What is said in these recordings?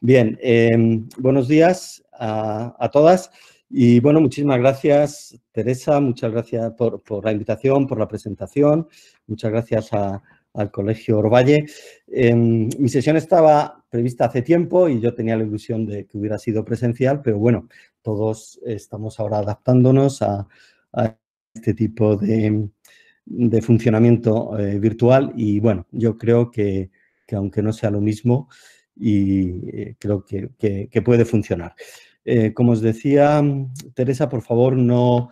Bien, em, buenos días a, todas y bueno, muchísimas gracias Teresa, muchas gracias por, la invitación, por la presentación, muchas gracias al Colegio Orvalle. Em, mi sesión estaba prevista hace tiempo y yo tenía la ilusión de que hubiera sido presencial, pero bueno, todos estamos ahora adaptándonos a, este tipo de, funcionamiento eh, virtual y bueno, yo creo que aunque no sea lo mismo, y eh, creo que, que, puede funcionar. Eh, como os decía, mm, Teresa, por favor, no,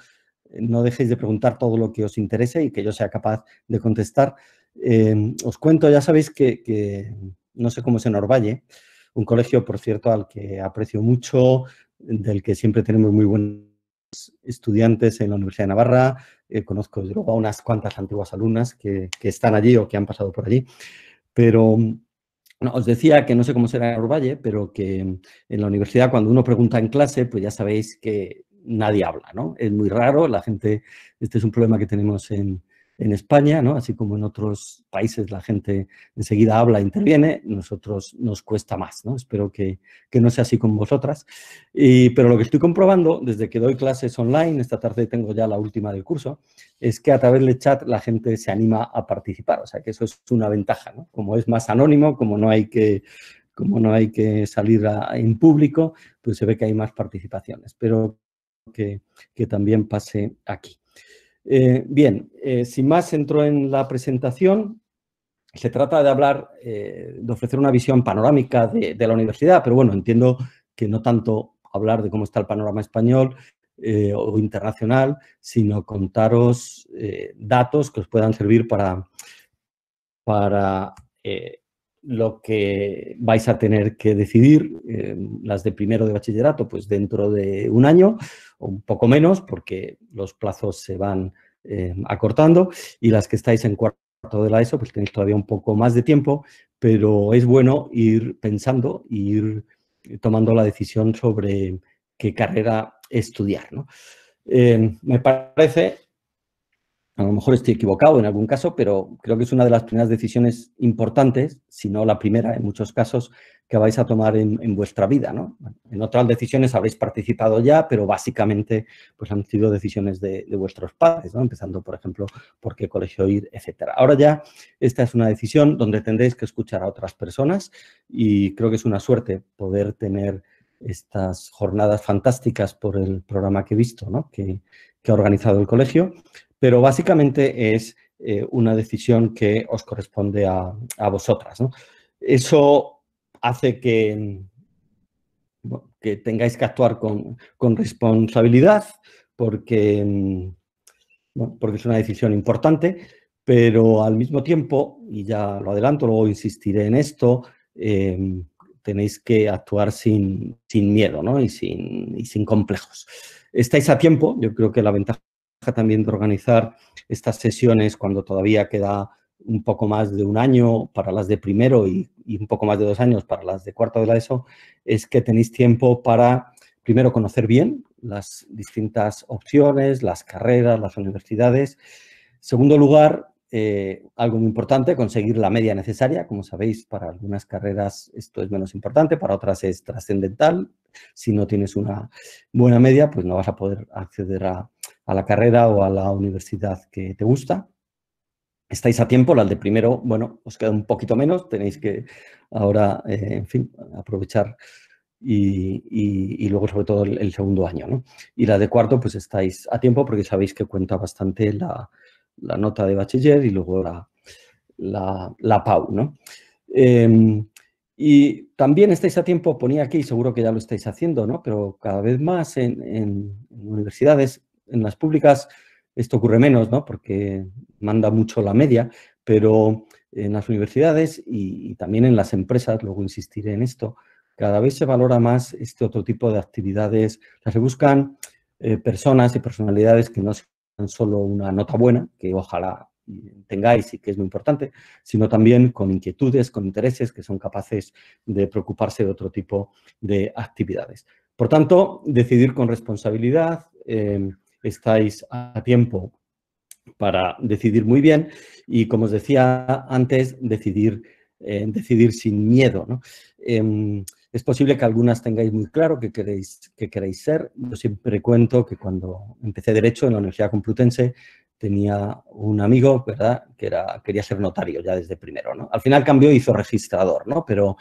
no dejéis de preguntar todo lo que os interese y que yo sea capaz de contestar. Eh, os cuento, ya sabéis que, que, mm, no sé cómo es en Orvalle, un colegio, por cierto, al que aprecio mucho, del que siempre tenemos muy buenos estudiantes en la Universidad de Navarra. Eh, conozco luego a unas cuantas antiguas alumnas que, que están allí o que han pasado por allí. Pero mm, bueno, os decía que no sé cómo será en Orvalle, pero que en la universidad cuando uno pregunta en clase, pues ya sabéis que nadie habla, ¿no? Es muy raro, la gente, este es un problema que tenemos en, en España, así como en otros países la gente enseguida habla, e interviene, nosotros nos cuesta más. ¿no? Espero que, no sea así con vosotras. pero lo que estoy comprobando desde que doy clases online, esta tarde tengo ya la última del curso, es que a través del chat la gente se anima a participar, o sea que eso es una ventaja. ¿no? Como es más anónimo, como no hay que como no hay que salir en público, pues se ve que hay más participaciones. Espero que, que también pase aquí. Eh, bien, eh, sin más, entro en la presentación. Se trata de hablar, eh, de ofrecer una visión panorámica de, la universidad, pero bueno, entiendo que no tanto hablar de cómo está el panorama español o internacional, sino contaros datos que os puedan servir para, para lo que vais a tener que decidir, em, las de primero de bachillerato, pues dentro de un año o un poco menos, porque los plazos se van em, acortando, y las que estáis en cuarto de la ESO, pues tenéis todavía un poco más de tiempo, pero es bueno ir pensando, ir tomando la decisión sobre qué carrera estudiar. Em, me parece a lo mejor estoy equivocado en algún caso, pero creo que es una de las primeras decisiones importantes, si no la primera en muchos casos, que vais a tomar en, vuestra vida. ¿no? En otras decisiones habréis participado ya, pero básicamente pues, han sido decisiones de, vuestros padres, ¿no? empezando, por ejemplo, por qué colegio ir, etc. Ahora ya esta es una decisión donde tendréis que escuchar a otras personas y creo que es una suerte poder tener estas jornadas fantásticas por el programa que he visto, ¿no? que, que ha organizado el colegio, pero básicamente es eh, una decisión que os corresponde a, vosotras. Eso hace que, que, tengáis que actuar con, responsabilidad porque, porque es una decisión importante, pero al mismo tiempo, y ya lo adelanto, luego insistiré en esto, em, tenéis que actuar sin, miedo y, sin, y sin complejos. Estáis a tiempo, yo creo que la ventaja también de organizar estas sesiones cuando todavía queda un poco más de un año para las de primero y, un poco más de dos años para las de cuarto de la ESO, es que tenéis tiempo para, primero, conocer bien las distintas opciones, las carreras, las universidades. Segundo lugar, eh, algo muy importante, conseguir la media necesaria. Como sabéis, para algunas carreras esto es menos importante, para otras es trascendental. Si no tienes una buena media, pues no vas a poder acceder a, la carrera o a la universidad que te gusta. Estáis a tiempo, la de primero, bueno, os queda un poquito menos, tenéis que ahora, eh, en fin, aprovechar y, luego sobre todo el, segundo año, ¿no? Y la de cuarto, pues estáis a tiempo porque sabéis que cuenta bastante la, la nota de bachiller y luego la, la, PAU, ¿no? Em, y también estáis a tiempo, ponía aquí, seguro que ya lo estáis haciendo, ¿no? Pero cada vez más en, universidades, en las públicas, esto ocurre menos, ¿no? Porque manda mucho la media, pero en las universidades y, también en las empresas, luego insistiré en esto, cada vez se valora más este otro tipo de actividades, Las se buscan eh, personas y personalidades que no se solo una nota buena, que ojalá eh, tengáis y que es muy importante, sino también con inquietudes, con intereses que son capaces de preocuparse de otro tipo de actividades. Por tanto, decidir con responsabilidad, em, estáis a tiempo para decidir muy bien y, como os decía antes, decidir, eh, decidir sin miedo. Em, es posible que algunas tengáis muy claro qué queréis, ser. Yo siempre cuento que cuando empecé Derecho en la Universidad Complutense tenía un amigo, ¿verdad?, que era, quería ser notario ya desde primero, ¿no? Al final cambió y hizo registrador, ¿no? Pero,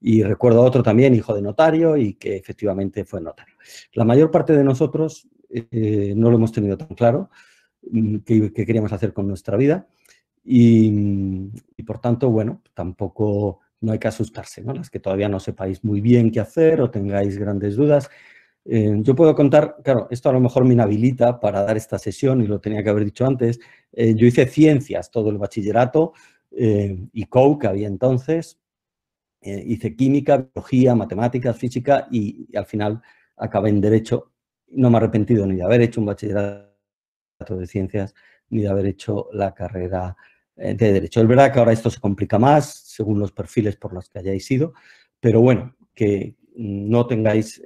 y recuerdo a otro también, hijo de notario, y que efectivamente fue notario. La mayor parte de nosotros eh, no lo hemos tenido tan claro mm, qué, queríamos hacer con nuestra vida y por tanto, bueno, tampoco no hay que asustarse, ¿no? Las que todavía no sepáis muy bien qué hacer o tengáis grandes dudas. Eh, yo puedo contar, claro, esto a lo mejor me inhabilita para dar esta sesión y lo tenía que haber dicho antes. Eh, yo hice ciencias todo el bachillerato eh, y COU que había entonces. hice química, biología, matemáticas, física y, al final acabé en Derecho. No me he arrepentido ni de haber hecho un bachillerato de ciencias ni de haber hecho la carrera eh, de derecho. Es verdad que ahora esto se complica más según los perfiles por los que hayáis ido, pero bueno, que mm, eh, no tengáis,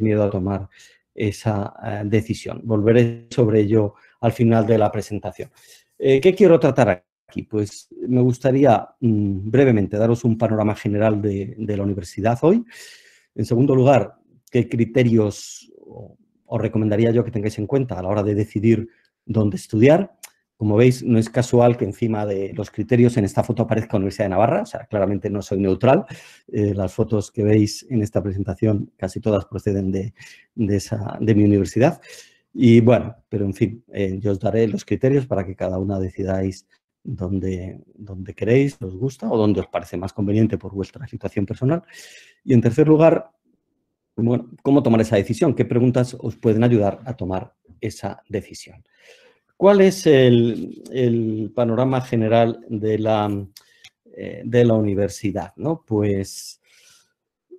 miedo a tomar esa eh, decisión. Volveré sobre ello al final de la presentación. ¿Qué quiero tratar aquí? Pues me gustaría mm, brevemente daros un panorama general de, de, la universidad hoy. En segundo lugar, qué criterios os recomendaría yo que tengáis en cuenta a la hora de decidir dónde estudiar. Como veis, no es casual que encima de los criterios en esta foto aparezca Universidad de Navarra, o sea, claramente no soy neutral. Eh, las fotos que veis en esta presentación casi todas proceden de, mi universidad. Y bueno, pero en fin, eh, yo os daré los criterios para que cada una decidáis dónde dónde queréis, os gusta o dónde os parece más conveniente por vuestra situación personal. Y en tercer lugar, bueno, ¿cómo tomar esa decisión? ¿Qué preguntas os pueden ayudar a tomar esa decisión? ¿Cuál es el, panorama general de la, eh, de la universidad? ¿no? Pues,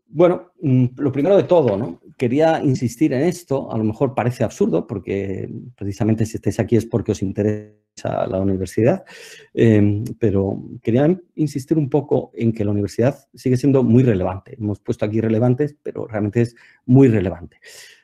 bueno, mm, lo primero de todo, ¿no? quería insistir en esto, a lo mejor parece absurdo, porque precisamente si estáis aquí es porque os interesa a la universidad, em, pero quería insistir un poco en que la universidad sigue siendo muy relevante. Hemos puesto aquí relevantes, pero realmente es muy relevante.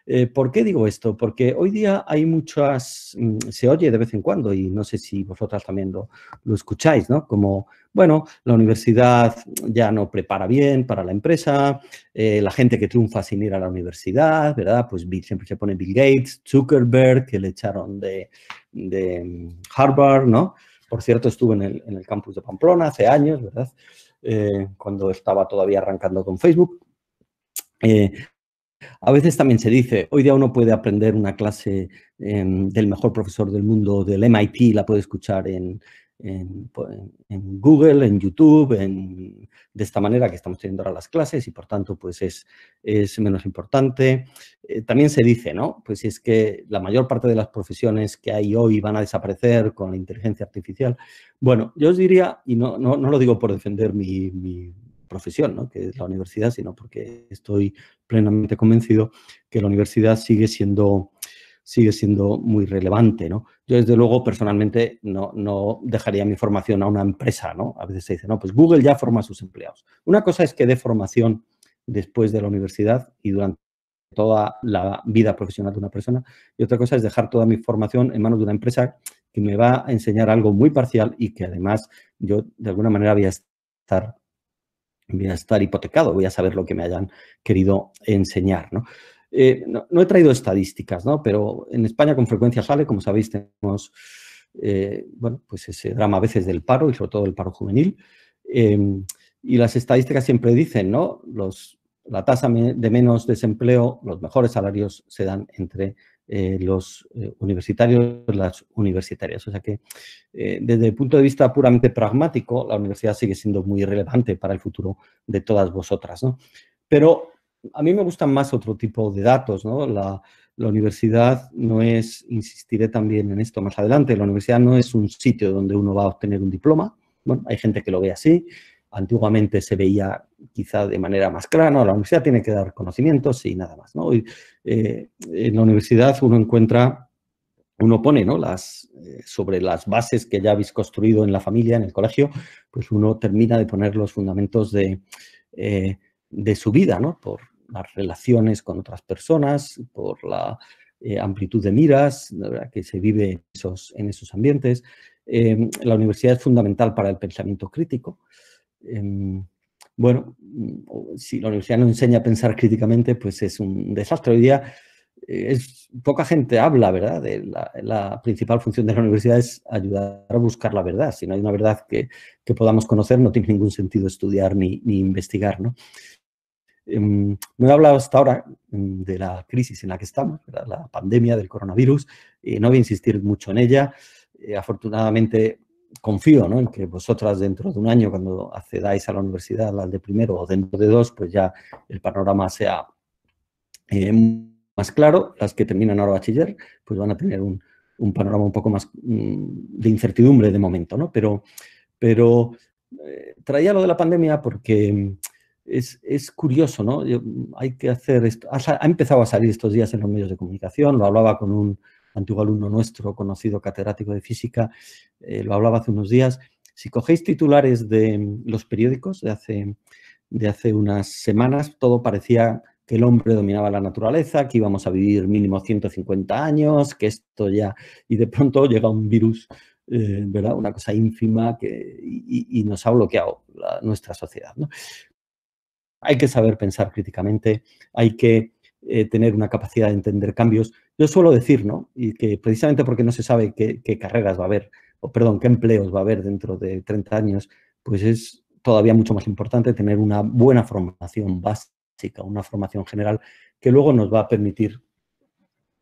Eh, ¿Por qué digo esto? Porque hoy día hay muchas, mm, se oye de vez en cuando, y no sé si vosotras también lo, escucháis, ¿no? Como, bueno, la universidad ya no prepara bien para la empresa, eh, la gente que triunfa sin ir a la universidad, ¿verdad? Pues siempre se pone Bill Gates, Zuckerberg, que le echaron de, de mm, Harvard, ¿no? Por cierto, estuve en el, campus de Pamplona hace años, ¿verdad? Eh, cuando estaba todavía arrancando con Facebook. Eh, a veces también se dice, hoy día uno puede aprender una clase em, del mejor profesor del mundo, del MIT, la puede escuchar en, en, Google, en YouTube, de esta manera que estamos teniendo ahora las clases y por tanto pues es, es menos importante. Eh, también se dice, ¿no? Pues si es que la mayor parte de las profesiones que hay hoy van a desaparecer con la inteligencia artificial. Bueno, yo os diría, y no, no, lo digo por defender mi, mi profesión, ¿no? que es la universidad, sino porque estoy plenamente convencido que la universidad sigue siendo sigue siendo muy relevante, ¿no? Yo, desde luego, personalmente no, dejaría mi formación a una empresa, ¿no? A veces se dice, no, pues Google ya forma a sus empleados. Una cosa es que dé formación después de la universidad y durante toda la vida profesional de una persona, y otra cosa es dejar toda mi formación en manos de una empresa que me va a enseñar algo muy parcial y que además yo de alguna manera voy a estar voy a estar hipotecado, voy a saber lo que me hayan querido enseñar, ¿no? Eh, no, he traído estadísticas, Pero en España con frecuencia sale, como sabéis, tenemos eh, bueno, pues ese drama a veces del paro y sobre todo el paro juvenil. Em, y las estadísticas siempre dicen, ¿no? la tasa de menos desempleo, los mejores salarios se dan entre eh, los universitarios y las universitarias. O sea que, desde el punto de vista puramente pragmático, la universidad sigue siendo muy relevante para el futuro de todas vosotras. ¿no? Pero a mí me gustan más otro tipo de datos, ¿no? La, universidad no es, insistiré también en esto más adelante, la universidad no es un sitio donde uno va a obtener un diploma, bueno, hay gente que lo ve así, antiguamente se veía quizá de manera más clara, no, la universidad tiene que dar conocimientos y nada más, ¿no? Eh, en la universidad uno encuentra, uno pone, ¿no? Las, eh, sobre las bases que ya habéis construido en la familia, en el colegio, pues uno termina de poner los fundamentos de, eh, de su vida, ¿no? Por, las relaciones con otras personas, por la eh, amplitud de miras que se vive en esos, ambientes. Em, la universidad es fundamental para el pensamiento crítico. Em, bueno, si la universidad no enseña a pensar críticamente, pues es un desastre. Hoy día eh, es, poca gente habla, ¿verdad? la, principal función de la universidad es ayudar a buscar la verdad. Si no hay una verdad que, podamos conocer, no tiene ningún sentido estudiar ni, ni investigar, ¿no? Em, me he hablado hasta ahora em, de la crisis en la que estamos, la pandemia del coronavirus, y eh, no voy a insistir mucho en ella. Eh, afortunadamente confío en que vosotras dentro de un año, cuando accedáis a la universidad, al de primero o dentro de dos, pues ya el panorama sea eh, más claro. Las que terminan ahora bachiller, pues van a tener un, panorama un poco más mm, de incertidumbre de momento, ¿no? Pero, pero traía lo de la pandemia porque es, curioso, ¿no? Hay que hacer esto. Ha, empezado a salir estos días en los medios de comunicación, lo hablaba con un antiguo alumno nuestro, conocido catedrático de física, eh, lo hablaba hace unos días. Si cogéis titulares de mm, los periódicos de hace, de hace unas semanas, todo parecía que el hombre dominaba la naturaleza, que íbamos a vivir mínimo 150 años, que esto ya... Y de pronto llega un virus eh, ¿verdad? Una cosa ínfima que, y, nos ha bloqueado nuestra sociedad. ¿no? hay que saber pensar críticamente, hay que eh, tener una capacidad de entender cambios. Yo suelo decir, ¿no? Y que precisamente porque no se sabe qué, carreras va a haber, o perdón, qué empleos va a haber dentro de 30 años, pues es todavía mucho más importante tener una buena formación básica, una formación general que luego nos va a permitir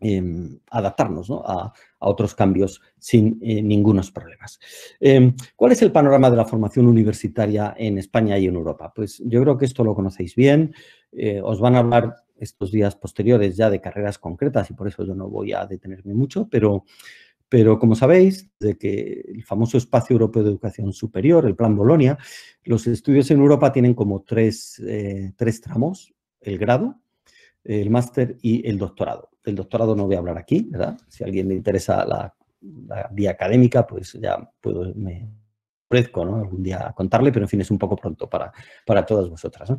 Em, adaptarnos a, otros cambios sin eh, ningunos problemas. Em, ¿Cuál es el panorama de la formación universitaria en España y en Europa? Pues yo creo que esto lo conocéis bien. Eh, os van a hablar estos días posteriores ya de carreras concretas y por eso yo no voy a detenerme mucho, pero, pero como sabéis, de que el famoso Espacio Europeo de Educación Superior, el Plan Bolonia, los estudios en Europa tienen como tres, eh, tres tramos, el grado, el máster y el doctorado. El doctorado no voy a hablar aquí, ¿verdad? Si a alguien le interesa la, vía académica, pues ya puedo, me ofrezco algún día a contarle, pero en fin, es un poco pronto para, todas vosotras.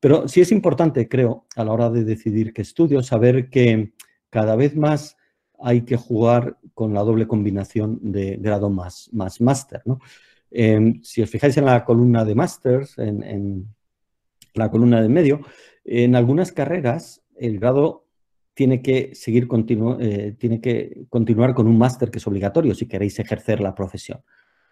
Pero sí es importante, creo, a la hora de decidir qué estudio, saber que cada vez más hay que jugar con la doble combinación de grado más máster. ¿no? Em, si os fijáis en la columna de másters, en, en la columna de medio, en algunas carreras el grado tiene que seguir eh, tiene que continuar con un máster que es obligatorio si queréis ejercer la profesión.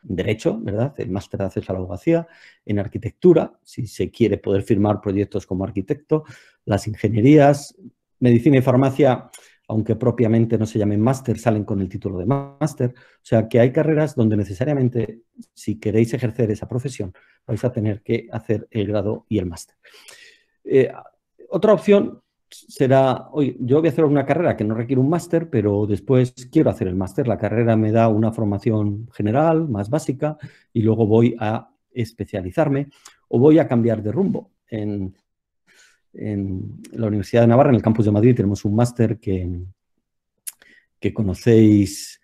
Derecho, ¿verdad? El máster de acceso a la abogacía, en arquitectura, si se quiere poder firmar proyectos como arquitecto, las ingenierías, medicina y farmacia, aunque propiamente no se llamen máster, salen con el título de máster. O sea que hay carreras donde necesariamente, si queréis ejercer esa profesión, vais a tener que hacer el grado y el máster. Eh, otra opción será, oye, yo voy a hacer una carrera que no requiere un máster, pero después quiero hacer el máster. La carrera me da una formación general, más básica, y luego voy a especializarme o voy a cambiar de rumbo. En, en la Universidad de Navarra, en el campus de Madrid, tenemos un máster que, que conocéis,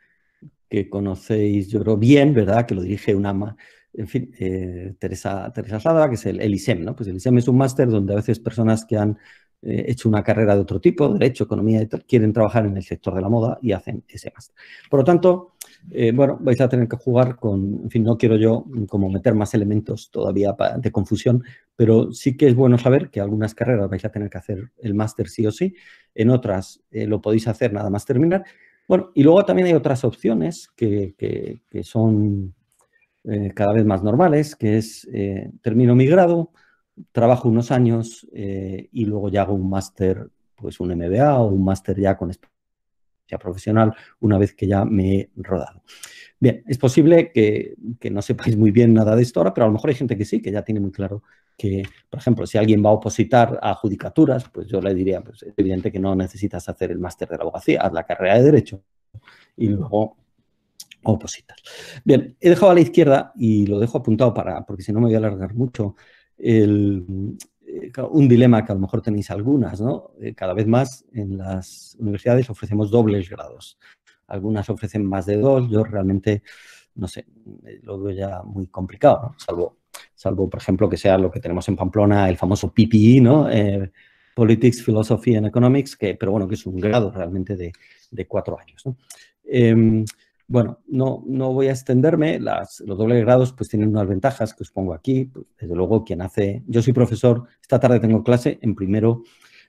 que conocéis, yo creo, bien, ¿verdad? Que lo dirige una, en fin, eh, Teresa, Teresa Sada, que es el, el ISEM, ¿no? Pues el ISEM es un máster donde a veces personas que han eh, hecho una carrera de otro tipo, derecho, economía, quieren trabajar en el sector de la moda y hacen ese máster. Por lo tanto, eh, bueno, vais a tener que jugar con, en fin, no quiero yo mm, como meter más elementos todavía de confusión, pero sí que es bueno saber que algunas carreras vais a tener que hacer el máster sí o sí, en otras eh, lo podéis hacer nada más terminar. Bueno, y luego también hay otras opciones que, son cada vez más normales, que es termino mi grado, trabajo unos años eh, y luego ya hago un máster, pues un MBA o un máster ya con ya profesional una vez que ya me he rodado. Bien, es posible que, no sepáis muy bien nada de esto ahora, pero a lo mejor hay gente que sí, que ya tiene muy claro que, por ejemplo, si alguien va a opositar a judicaturas, pues yo le diría, pues es evidente que no necesitas hacer el máster de la abogacía, haz la carrera de derecho y luego opositas. Bien, he dejado a la izquierda y lo dejo apuntado para, porque si no me voy a alargar mucho, eh, un dilema que a lo mejor tenéis algunas, ¿no? Eh, cada vez más en las universidades ofrecemos dobles grados. Algunas ofrecen más de dos, yo realmente, no sé, eh, lo veo ya muy complicado, salvo, salvo, por ejemplo, que sea lo que tenemos en Pamplona, el famoso PPE, ¿no? Politics, Philosophy and Economics, que, pero bueno, que es un grado realmente de, cuatro años. ¿no? Em, bueno, no, no voy a extenderme, los dobles grados pues tienen unas ventajas que os pongo aquí, pues, desde luego quien hace, yo soy profesor, esta tarde tengo clase en primero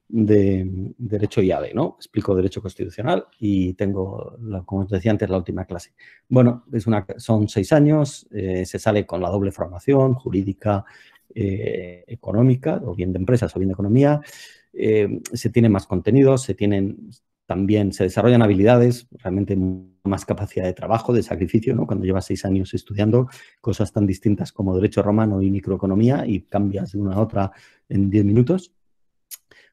de Derecho ADE, ¿no? Explico Derecho Constitucional y tengo, como os decía antes, la última clase. Bueno, es una, son seis años, eh, se sale con la doble formación jurídica, eh, económica, o bien de empresas o bien de economía, eh, se tiene más contenidos, se tienen también se desarrollan habilidades, realmente más capacidad de trabajo, de sacrificio, ¿no? Cuando llevas seis años estudiando cosas tan distintas como derecho romano y microeconomía y cambias de una a otra en diez minutos.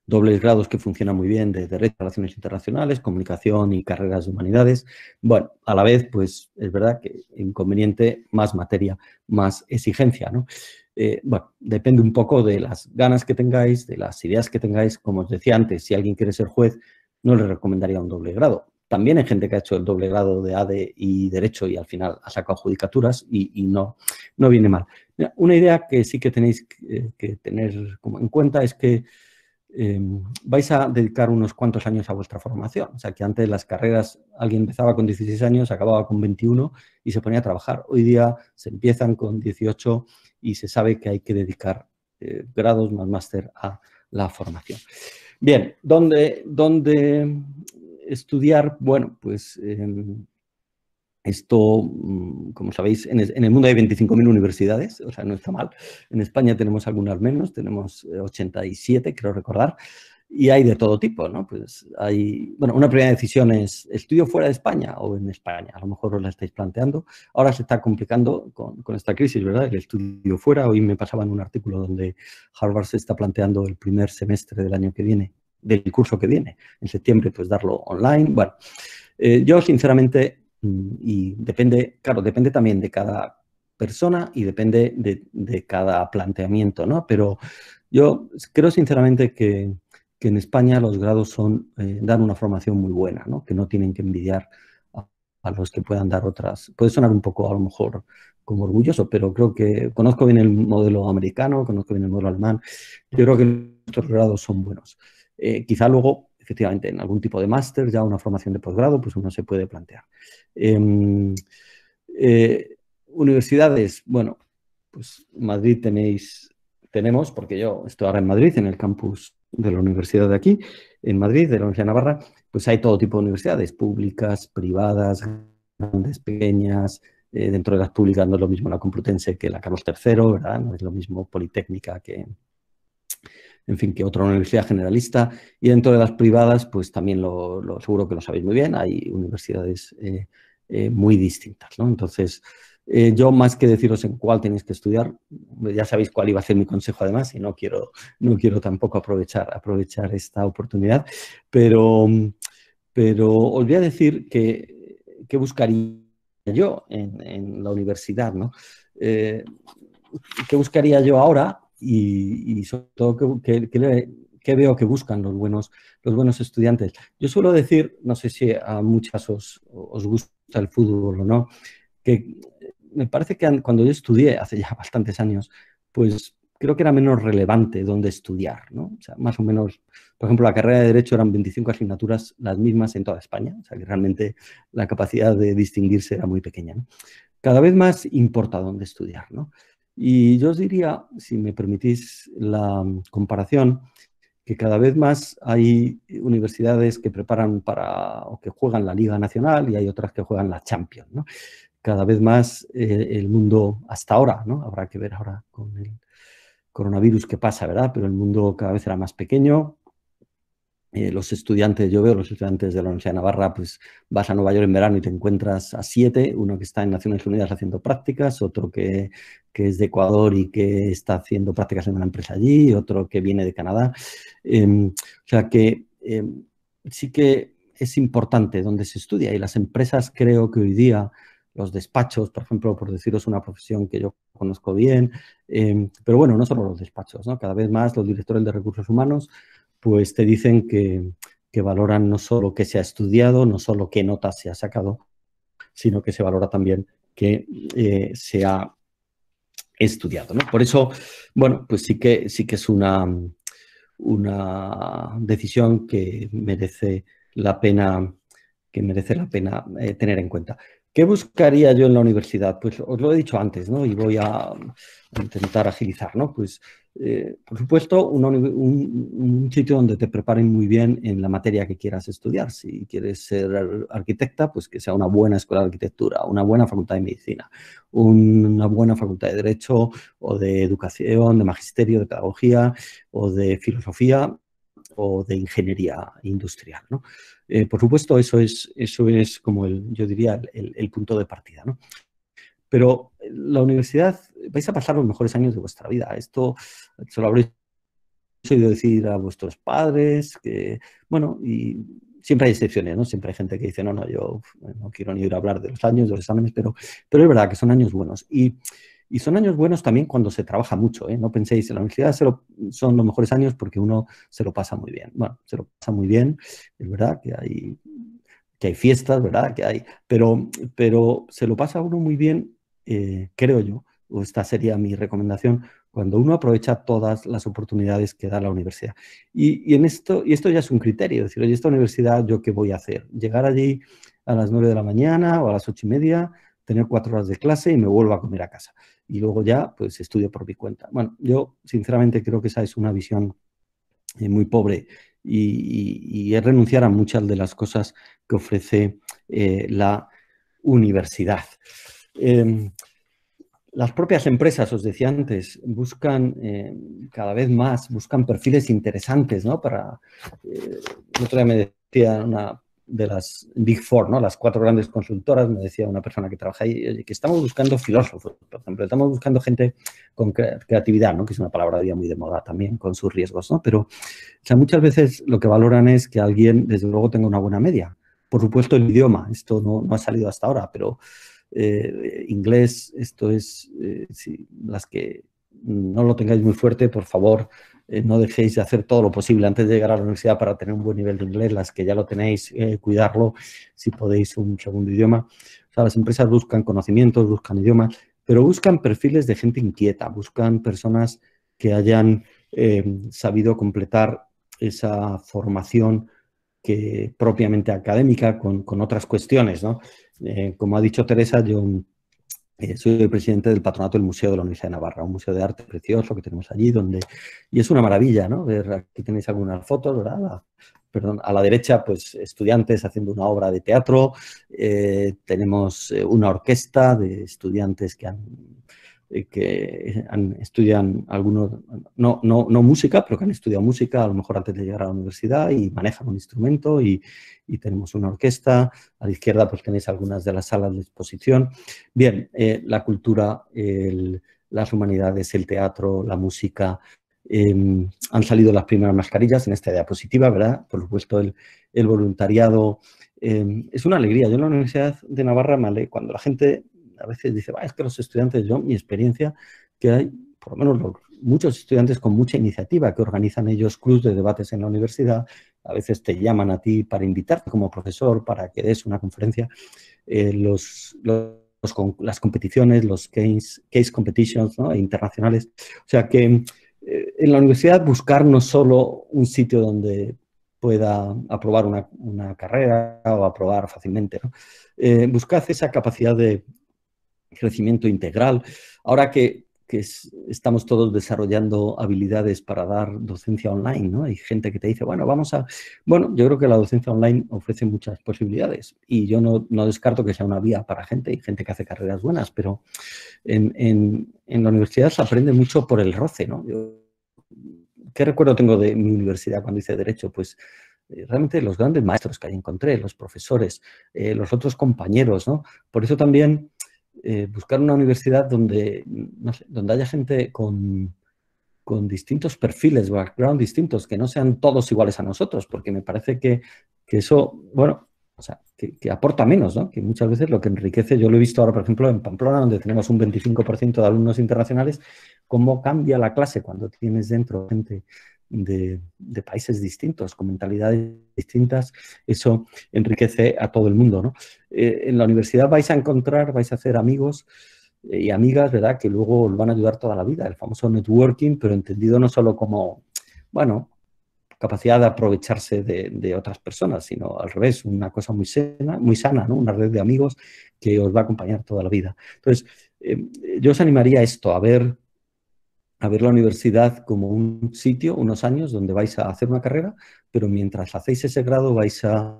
Dobles grados que funcionan muy bien de Relaciones Internacionales, Comunicación y Carreras de Humanidades. Bueno, a la vez, pues es verdad que inconveniente, más materia, más exigencia, ¿no? Eh, bueno, depende un poco de las ganas que tengáis, de las ideas que tengáis. Como os decía antes, si alguien quiere ser juez, no le recomendaría un doble grado. También hay gente que ha hecho el doble grado de ADE y Derecho y al final ha sacado judicaturas y, no, no viene mal. Una idea que sí que tenéis que, eh, tener como en cuenta es que em, vais a dedicar unos cuantos años a vuestra formación. O sea, que antes las carreras, alguien empezaba con 16 años, acababa con 21 y se ponía a trabajar. Hoy día se empiezan con 18 y se sabe que hay que dedicar eh, grados más máster a la formación. Bien, ¿dónde, estudiar? Bueno, pues em, esto, mm, como sabéis, en el, mundo hay 25.000 universidades, o sea, no está mal. En España tenemos algunas menos, tenemos 87, eh, creo recordar y hay de todo tipo, ¿no? Pues hay, bueno, una primera decisión es, ¿estudio fuera de España o en España? A lo mejor os la estáis planteando. Ahora se está complicando con, esta crisis, ¿verdad? El estudio fuera. Hoy me pasaban un artículo donde Harvard se está planteando el primer semestre del año que viene, del curso que viene, en septiembre, pues darlo online. Bueno, eh, yo sinceramente, mm, y depende, claro, depende también de cada persona y depende de cada planteamiento, ¿no? Pero yo creo sinceramente que que en España los grados son, eh, dan una formación muy buena, que no tienen que envidiar a, los que puedan dar otras. Puede sonar un poco a lo mejor como orgulloso, pero creo que conozco bien el modelo americano, conozco bien el modelo alemán, yo creo que nuestros grados son buenos. Eh, quizá luego, efectivamente, en algún tipo de máster, ya una formación de posgrado, pues uno se puede plantear. Em, eh, universidades, bueno, pues Madrid tenéis, tenemos, porque yo estoy ahora en Madrid, en el campus de la universidad de aquí, en Madrid, de la Universidad de Navarra, pues hay todo tipo de universidades, públicas, privadas, grandes, pequeñas. Eh, dentro de las públicas no es lo mismo la Complutense que la Carlos III, ¿verdad? No es lo mismo Politécnica que, en fin, que otra universidad generalista. Y dentro de las privadas, pues también lo, seguro que lo sabéis muy bien, hay universidades eh, eh, muy distintas, ¿no? Entonces, eh, yo más que deciros en cuál tenéis que estudiar, ya sabéis cuál iba a ser mi consejo además y no quiero, no quiero tampoco aprovechar, aprovechar esta oportunidad, pero, pero os voy a decir que, que buscaría yo en, la universidad, ¿no? Eh, ¿Qué buscaría yo ahora? Y, sobre todo, ¿qué, veo que buscan los buenos, los buenos estudiantes? Yo suelo decir, no sé si a muchas os, os gusta el fútbol o no, que me parece que cuando yo estudié, hace ya bastantes años, pues creo que era menos relevante dónde estudiar, ¿no? O sea, más o menos, por ejemplo, la carrera de Derecho eran 25 asignaturas, las mismas en toda España, o sea que realmente la capacidad de distinguirse era muy pequeña, Cada vez más importa dónde estudiar, ¿no? Y yo os diría, si me permitís la mm, comparación, que cada vez más hay universidades que preparan para o que juegan la Liga Nacional y hay otras que juegan la Champions cada vez más eh, el mundo hasta ahora, ¿no? Habrá que ver ahora con el coronavirus que pasa, ¿verdad? Pero el mundo cada vez era más pequeño. Eh, los estudiantes, yo veo los estudiantes de la Universidad de Navarra, pues vas a Nueva York en verano y te encuentras a siete, uno que está en Naciones Unidas haciendo prácticas, otro que, es de Ecuador y que está haciendo prácticas en una empresa allí, otro que viene de Canadá. Em, o sea que em, sí que es importante donde se estudia y las empresas creo que hoy día los despachos, por ejemplo, por deciros una profesión que yo conozco bien, em, pero bueno, no solo los despachos, ¿no? cada vez más los directores de recursos humanos pues te dicen que, valoran no solo que se ha estudiado, no solo qué notas se ha sacado, sino que se valora también que eh, se ha estudiado. ¿no? Por eso, bueno, pues sí que, sí que es una, una decisión que merece la pena, que merece la pena eh, tener en cuenta. ¿Qué buscaría yo en la universidad? Pues os lo he dicho antes, ¿no? Y voy a intentar agilizar, ¿no? Pues, eh, por supuesto, un, un, sitio donde te preparen muy bien en la materia que quieras estudiar. Si quieres ser arquitecta, pues que sea una buena escuela de arquitectura, una buena facultad de medicina, una buena facultad de derecho o de educación, de magisterio, de pedagogía o de filosofía, o de ingeniería industrial. ¿no? Eh, por supuesto, eso es, eso es como el, yo diría el, punto de partida. ¿no? Pero eh, la universidad, vais a pasar los mejores años de vuestra vida. Esto se lo habréis oído decir a vuestros padres, que, bueno, y siempre hay excepciones, ¿no? Siempre hay gente que dice, no, no, yo no quiero ni ir a hablar de los años, de los exámenes, pero, pero es verdad que son años buenos. Y y son años buenos también cuando se trabaja mucho, ¿eh? No penséis, en la universidad son los mejores años porque uno se lo pasa muy bien. Bueno, se lo pasa muy bien, es verdad que hay, que hay fiestas, ¿verdad? Que hay, pero, pero se lo pasa uno muy bien, eh, creo yo, o esta sería mi recomendación, cuando uno aprovecha todas las oportunidades que da la universidad. Y, en esto, y esto ya es un criterio, decir, oye, esta universidad, ¿yo qué voy a hacer? Llegar allí a las 9 de la mañana o a las ocho y media, tener cuatro horas de clase y me vuelvo a comer a casa y luego ya pues estudio por mi cuenta. Bueno, yo sinceramente creo que esa es una visión eh, muy pobre y, es renunciar a muchas de las cosas que ofrece eh, la universidad. Em, las propias empresas, os decía antes, buscan eh, cada vez más, buscan perfiles interesantes, ¿no? Para, me decía una de las Big Four, ¿no? Las cuatro grandes consultoras, me decía una persona que trabaja ahí, que estamos buscando filósofos, por ejemplo, estamos buscando gente con creatividad, ¿no? Que es una palabra ya muy de moda también, con sus riesgos, ¿no? Pero, muchas veces lo que valoran es que alguien, desde luego, tenga una buena media. Por supuesto, el idioma, esto no, ha salido hasta ahora, pero eh, inglés, esto es, eh, si las que no lo tengáis muy fuerte, por favor, eh, no dejéis de hacer todo lo posible antes de llegar a la universidad para tener un buen nivel de inglés, las que ya lo tenéis, eh, cuidarlo, si podéis un segundo idioma. las empresas buscan conocimientos, buscan idiomas, pero buscan perfiles de gente inquieta, buscan personas que hayan em, sabido completar esa formación que propiamente académica con, otras cuestiones. ¿no? Eh, como ha dicho Teresa, yo eh, soy presidente del patronato del Museo de la Universidad de Navarra, un museo de arte precioso que tenemos allí, donde y es una maravilla, ¿no? Ver, aquí tenéis algunas fotos, ¿verdad? perdón, a la derecha, pues estudiantes haciendo una obra de teatro, eh, tenemos eh, una orquesta de estudiantes que han eh, que estudian algunos, no, no, música, pero que han estudiado música a lo mejor antes de llegar a la universidad y manejan un instrumento y, tenemos una orquesta. A la izquierda pues tenéis algunas de las salas de exposición. Bien, eh, la cultura, las humanidades, el teatro, la música. Em, han salido las primeras mascarillas en esta diapositiva, ¿verdad? Por supuesto, el, voluntariado em, es una alegría. Yo en la Universidad de Navarra, cuando la gente a veces dice, es que los estudiantes, yo, mi experiencia, que hay, por lo menos muchos estudiantes con mucha iniciativa que organizan ellos clubs de debates en la universidad, a veces te llaman a ti para invitarte como profesor, para que des una conferencia, eh, las competiciones, los case, competitions internacionales. O sea que eh, en la universidad buscar no solo un sitio donde pueda aprobar una, carrera o aprobar fácilmente, ¿no? Eh, buscad esa capacidad de, crecimiento integral. Ahora que, estamos todos desarrollando habilidades para dar docencia online, ¿no? Hay gente que te dice, bueno, vamos a... Bueno, yo creo que la docencia online ofrece muchas posibilidades y yo no, descarto que sea una vía para gente y gente que hace carreras buenas, pero en, la universidad se aprende mucho por el roce, ¿no? ¿Qué recuerdo tengo de mi universidad cuando hice Derecho? Pues eh, realmente los grandes maestros que ahí encontré, los profesores, eh, los otros compañeros, ¿no? Por eso también eh, buscar una universidad donde, donde haya gente con, distintos perfiles, background distintos, que no sean todos iguales a nosotros, porque me parece que, eso, bueno, o sea, que, aporta menos, ¿no? Que muchas veces lo que enriquece, yo lo he visto ahora, por ejemplo, en Pamplona, donde tenemos un 25% de alumnos internacionales, cómo cambia la clase cuando tienes dentro gente de, países distintos, con mentalidades distintas, eso enriquece a todo el mundo. ¿no? Eh, en la universidad vais a encontrar, vais a hacer amigos eh, y amigas, ¿verdad? Que luego os van a ayudar toda la vida, el famoso networking, pero entendido no solo como, bueno, capacidad de aprovecharse de, otras personas, sino al revés, una cosa muy sana, muy sana ¿no? una red de amigos que os va a acompañar toda la vida. Entonces, eh, yo os animaría a esto, a ver a ver la universidad como un sitio, unos años donde vais a hacer una carrera, pero mientras hacéis ese grado vais a,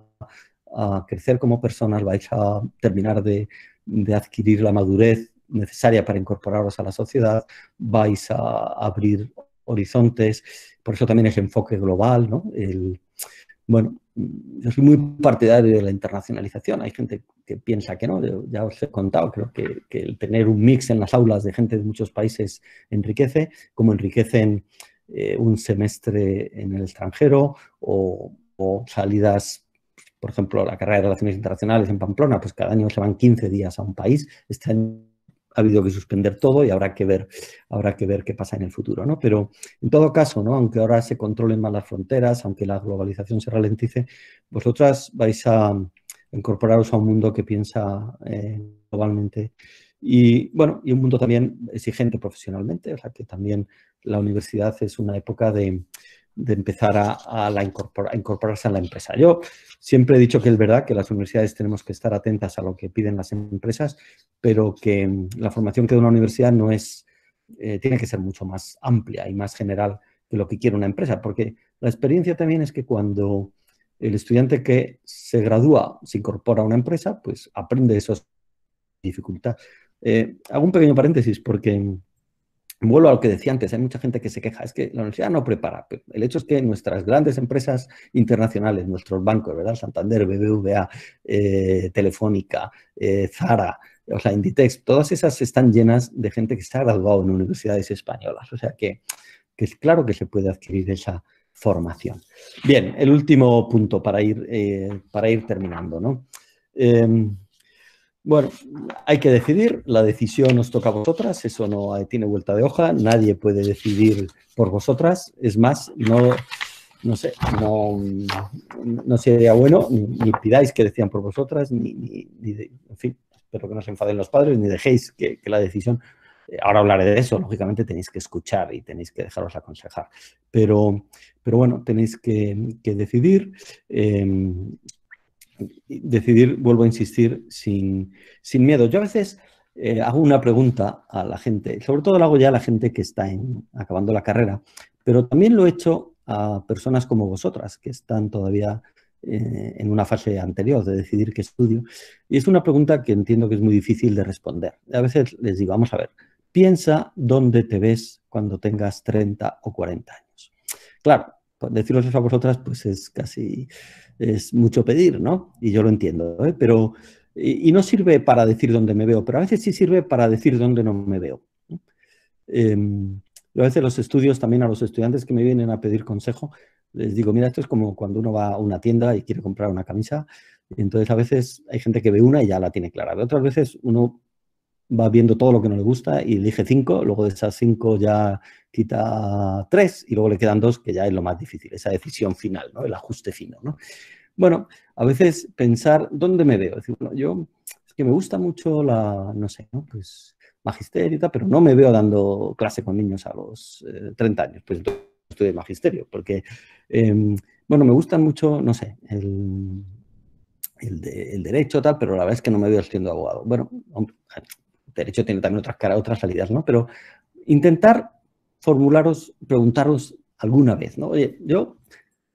crecer como personas, vais a terminar de, de adquirir la madurez necesaria para incorporaros a la sociedad, vais a abrir horizontes, por eso también es enfoque global, ¿no? El, bueno, yo soy muy partidario de la internacionalización, hay gente que piensa que no. Ya os he contado, creo que, el tener un mix en las aulas de gente de muchos países enriquece, como enriquecen eh, un semestre en el extranjero o, salidas, por ejemplo, la carrera de Relaciones Internacionales en Pamplona, pues cada año se van 15 días a un país. Este año ha habido que suspender todo y habrá que ver, habrá que ver qué pasa en el futuro, Pero en todo caso, ¿no? Aunque ahora se controlen más las fronteras, aunque la globalización se ralentice, vosotras vais a, incorporaros a un mundo que piensa eh, globalmente y, bueno, y un mundo también exigente profesionalmente, o sea que también la universidad es una época de, de empezar a, a, la incorporarse a la empresa. Yo siempre he dicho que es verdad que las universidades tenemos que estar atentas a lo que piden las empresas, pero que mm, la formación que da una universidad no es, eh, tiene que ser mucho más amplia y más general que lo que quiere una empresa, porque la experiencia también es que cuando el estudiante que se gradúa, se incorpora a una empresa, pues aprende esas dificultades. Eh, hago un pequeño paréntesis porque vuelvo a lo que decía antes, hay mucha gente que se queja, es que la universidad no prepara. El hecho es que nuestras grandes empresas internacionales, nuestros bancos, ¿verdad? Santander, BBVA, eh, Telefónica, eh, Zara, o sea, Inditex, todas esas están llenas de gente que está ha graduado en universidades españolas. O sea que es claro que se puede adquirir esa, formación. Bien, el último punto para ir, eh, para ir terminando. Em, bueno, hay que decidir, la decisión nos toca a vosotras, eso no tiene vuelta de hoja, nadie puede decidir por vosotras, es más, no, sé, no, sería bueno, ni, pidáis que decían por vosotras, ni, en fin, espero que no se enfaden los padres, ni dejéis que la decisión Ahora hablaré de eso, lógicamente tenéis que escuchar y tenéis que dejaros aconsejar. Pero, bueno, tenéis que, decidir. Em, decidir, vuelvo a insistir, sin, miedo. Yo a veces eh, hago una pregunta a la gente, sobre todo la hago ya a la gente que está acabando la carrera, pero también lo he hecho a personas como vosotras, que están todavía eh, en una fase anterior de decidir qué estudio. Y es una pregunta que entiendo que es muy difícil de responder. A veces les digo, vamos a ver, Piensa dónde te ves cuando tengas 30 o 40 años. Claro, pues, deciros eso a vosotras, pues es casi, es mucho pedir, ¿no? Y yo lo entiendo, ¿eh? pero, y, no sirve para decir dónde me veo, pero a veces sí sirve para decir dónde no me veo. Em, a veces los estudios, también a los estudiantes que me vienen a pedir consejo, les digo, mira, esto es como cuando uno va a una tienda y quiere comprar una camisa, entonces a veces hay gente que ve una y ya la tiene clara, otras veces uno va viendo todo lo que no le gusta y elige cinco, luego de esas cinco ya quita tres y luego le quedan dos, que ya es lo más difícil, esa decisión final, ¿no? el ajuste fino. Bueno, a veces pensar dónde me veo. Es decir, bueno, yo es que me gusta mucho la, no sé, pues magisterio y tal, pero no me veo dando clase con niños a los 30 eh, años, pues entonces de magisterio, porque, em, bueno, me gustan mucho, no sé, el, el, derecho, tal, pero la verdad es que no me veo siendo abogado. Bueno, derecho tiene también otras caras, otras salidas, ¿no? Pero intentar formularos, preguntaros alguna vez, ¿no? Oye, yo,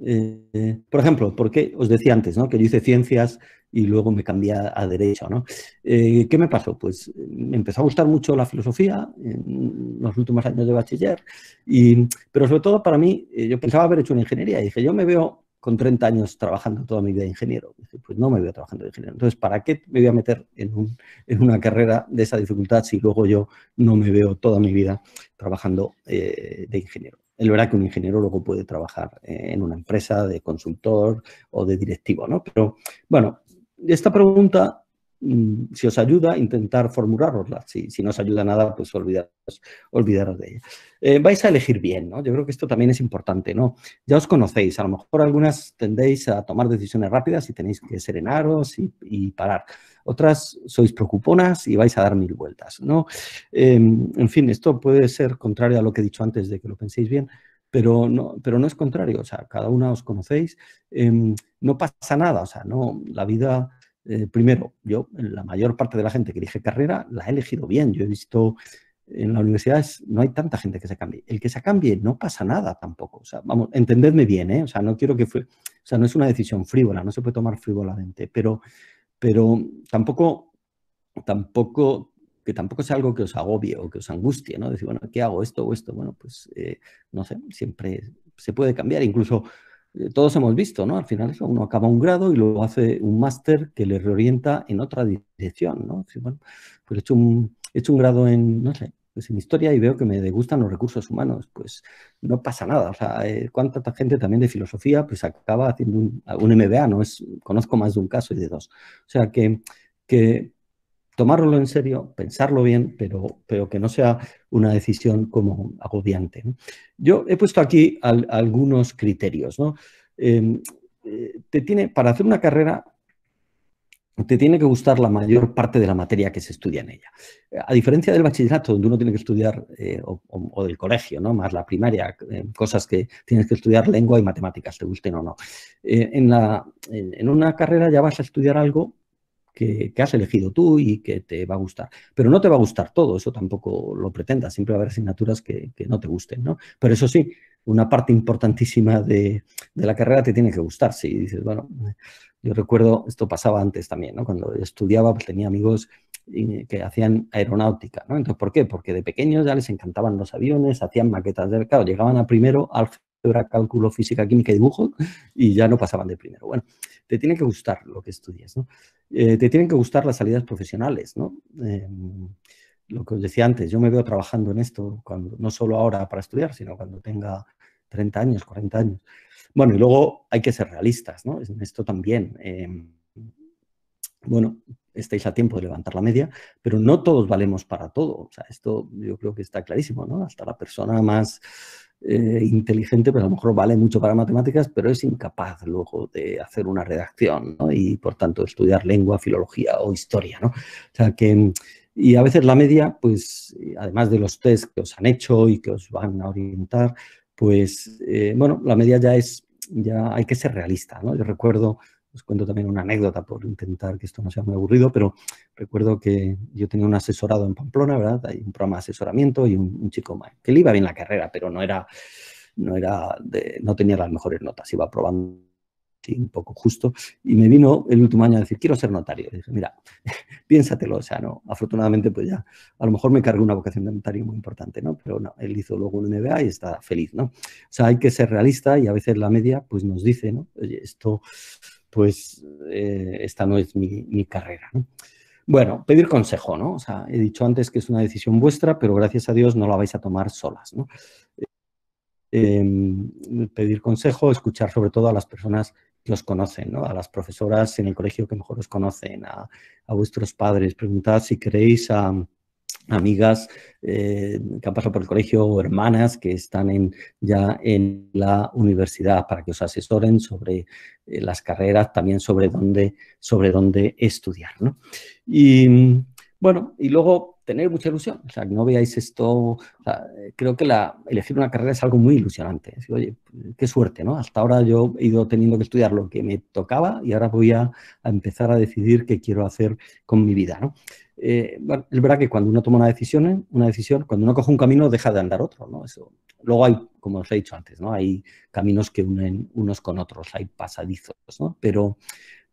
eh, por ejemplo, porque os decía antes, ¿no? Que yo hice ciencias y luego me cambié a derecho, ¿no? Eh, ¿Qué me pasó? Pues me empezó a gustar mucho la filosofía en los últimos años de bachiller, pero sobre todo para mí, eh, yo pensaba haber hecho una ingeniería y dije, yo me veo con 30 años trabajando toda mi vida de ingeniero. pues no me veo trabajando de ingeniero. Entonces, ¿para qué me voy a meter en, una carrera de esa dificultad si luego yo no me veo toda mi vida trabajando eh, de ingeniero? Es verdad que un ingeniero luego puede trabajar eh, en una empresa de consultor o de directivo, ¿no? Pero, bueno, esta pregunta Mm, si os ayuda, intentar formularosla. Si, si no os ayuda nada, pues olvidaros, olvidaros de ella. Eh, vais a elegir bien, ¿no? Yo creo que esto también es importante, ¿no? Ya os conocéis, a lo mejor algunas tendéis a tomar decisiones rápidas y tenéis que serenaros y, y parar. Otras sois preocuponas y vais a dar mil vueltas, ¿no? Em, en fin, esto puede ser contrario a lo que he dicho antes de que lo penséis bien, pero no, pero no es contrario, o sea, cada una os conocéis, em, no pasa nada, o sea, no, la vida eh, primero, yo, la mayor parte de la gente que elige carrera la he elegido bien. Yo he visto en la universidad no hay tanta gente que se cambie. El que se cambie no pasa nada tampoco. O sea, vamos, entendedme bien, ¿eh? O sea, no quiero que o sea, no es una decisión frívola, no se puede tomar frívolamente, pero, pero tampoco, tampoco, que tampoco sea algo que os agobie o que os angustie, ¿no? Decir, bueno, ¿qué hago esto o esto? Bueno, pues, eh, no sé, siempre se puede cambiar. Incluso eh, todos hemos visto, ¿no? Al final uno acaba un grado y luego hace un máster que le reorienta en otra dirección, ¿no? Bueno, pues he hecho, un, he hecho un grado en, no sé, pues en historia y veo que me degustan los recursos humanos, pues no pasa nada. O sea, eh, cuánta gente también de filosofía pues acaba haciendo un, MBA, ¿no? conozco más de un caso y de dos. O sea, que, que tomarlo en serio, pensarlo bien, pero, pero que no sea una decisión como agobiante. Yo he puesto aquí algunos criterios. Em, eh, te tiene, para hacer una carrera te tiene que gustar la mayor parte de la materia que se estudia en ella. A diferencia del bachillerato, donde uno tiene que estudiar, eh, o, del colegio, ¿no? más la primaria, eh, cosas que tienes que estudiar lengua y matemáticas, te gusten o no. en, la, en, una carrera ya vas a estudiar algo que, has elegido tú y que te va a gustar. Pero no te va a gustar todo, eso tampoco lo pretendas, siempre va a haber asignaturas que, no te gusten, ¿no? Pero eso sí, una parte importantísima de, la carrera te tiene que gustar. Si dices, bueno, yo recuerdo, esto pasaba antes también, ¿no? Cuando estudiaba pues, tenía amigos que hacían aeronáutica, ¿no? Entonces, ¿por qué? Porque de pequeños ya les encantaban los aviones, hacían maquetas de... mercado, llegaban a primero, al cálculo, física, química y dibujo, y ya no pasaban de primero. Bueno, te tiene que gustar lo que estudies. ¿no? Eh, te tienen que gustar las salidas profesionales, ¿no? Em, lo que os decía antes, yo me veo trabajando en esto, cuando, no solo ahora para estudiar, sino cuando tenga 30 años, 40 años. Bueno, y luego hay que ser realistas, ¿no? En esto también. Em, bueno, estáis a tiempo de levantar la media, pero no todos valemos para todo. O sea, esto yo creo que está clarísimo, ¿no? Hasta la persona más eh, inteligente, pero pues a lo mejor vale mucho para matemáticas, pero es incapaz luego de hacer una redacción y, por tanto, estudiar lengua, filología o historia. ¿no? sea que, y a veces la media, pues, además de los test que os han hecho y que os van a orientar, pues, eh, bueno, la media ya es, ya hay que ser realista. ¿no? Yo recuerdo os cuento también una anécdota por intentar que esto no sea muy aburrido, pero recuerdo que yo tenía un asesorado en Pamplona, ¿verdad? Hay un programa de asesoramiento y un, chico que le iba bien la carrera, pero no era, no era, de, no tenía las mejores notas, iba probando un poco justo, y me vino el último año a decir, quiero ser notario. Y dije, mira, piénsatelo, o sea, no, afortunadamente pues ya, a lo mejor me cargo una vocación de notario muy importante, ¿no? Pero no, él hizo luego un MBA y está feliz, ¿no? O sea, hay que ser realista y a veces la media pues nos dice, ¿no? Oye, esto pues eh, esta no es mi, carrera. Bueno, pedir consejo, ¿no? O sea, he dicho antes que es una decisión vuestra, pero gracias a Dios no la vais a tomar solas, ¿no? Em, pedir consejo, escuchar sobre todo a las personas que os conocen, ¿no? A las profesoras en el colegio que mejor os conocen, a, a vuestros padres, preguntad si queréis a, amigas eh, que han pasado por el colegio o hermanas que están ya en la universidad para que os asesoren sobre eh, las carreras, también sobre dónde, sobre dónde estudiar. ¿no? Y mm, bueno, y luego tener mucha ilusión. O sea, no veáis esto. creo que elegir una carrera es algo muy ilusionante. oye, qué suerte, ¿no? Hasta ahora yo he ido teniendo que estudiar lo que me tocaba y ahora voy a, empezar a decidir qué quiero hacer con mi vida, ¿no? Eh, es verdad que cuando uno toma una decisión, una decisión, cuando uno coge un camino, deja de andar otro, ¿no? Eso. Luego hay, como os he dicho antes, ¿no? Hay caminos que unen unos con otros, hay pasadizos, ¿no? Pero,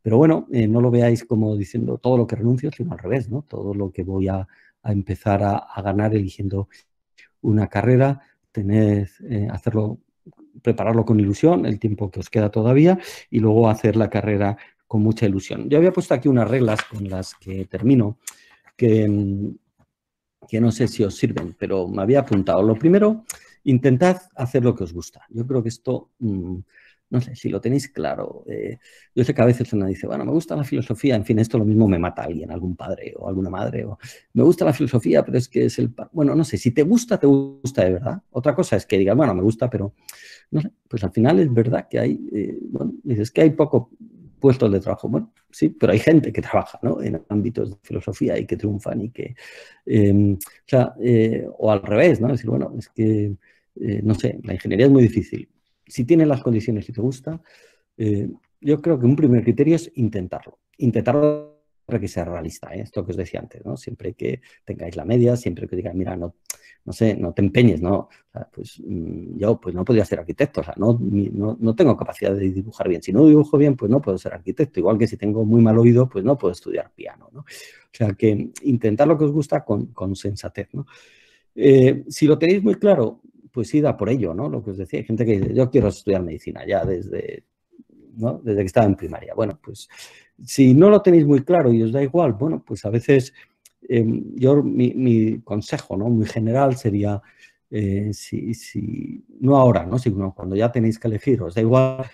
pero bueno, eh, no lo veáis como diciendo todo lo que renuncio, sino al revés, ¿no? Todo lo que voy a a empezar a, ganar eligiendo una carrera, tened, eh, hacerlo, prepararlo con ilusión, el tiempo que os queda todavía, y luego hacer la carrera con mucha ilusión. Yo había puesto aquí unas reglas con las que termino, que, mm, que no sé si os sirven, pero me había apuntado. Lo primero, intentad hacer lo que os gusta. Yo creo que esto... Mm, no sé, si lo tenéis claro, eh, yo sé que a veces uno dice, bueno, me gusta la filosofía, en fin, esto lo mismo me mata a alguien, algún padre o alguna madre, o me gusta la filosofía, pero es que es el... Bueno, no sé, si te gusta, te gusta de verdad. Otra cosa es que digas, bueno, me gusta, pero, no sé, pues al final es verdad que hay, eh, bueno, dices que hay poco puestos de trabajo, bueno, sí, pero hay gente que trabaja ¿no? en ámbitos de filosofía y que triunfan y que, em, o sea, eh, o al revés, ¿no? Es decir, bueno, es que, no sé, la ingeniería es muy difícil, si tienes las condiciones y te gusta, eh, yo creo que un primer criterio es intentarlo. Intentarlo para que sea realista, ¿eh? esto que os decía antes, ¿no? Siempre que tengáis la media, siempre que digáis, mira, no, no sé, no te empeñes, ¿no? pues mm, yo pues no podría ser arquitecto, o sea, no, no, tengo capacidad de dibujar bien. Si no dibujo bien, pues no puedo ser arquitecto. Igual que si tengo muy mal oído, pues no puedo estudiar piano, O sea, que intentar lo que os gusta con, sensatez, ¿no? Eh, si lo tenéis muy claro, pues ida por ello, ¿no? Lo que os decía, hay gente que dice, yo quiero estudiar medicina ya desde, desde que estaba en primaria. Bueno, pues si no lo tenéis muy claro y os da igual, bueno, pues a veces em, yo mi, consejo, ¿no? Muy general sería, eh, si, no ahora, ¿no? Sino cuando ya tenéis que elegir, os da igual,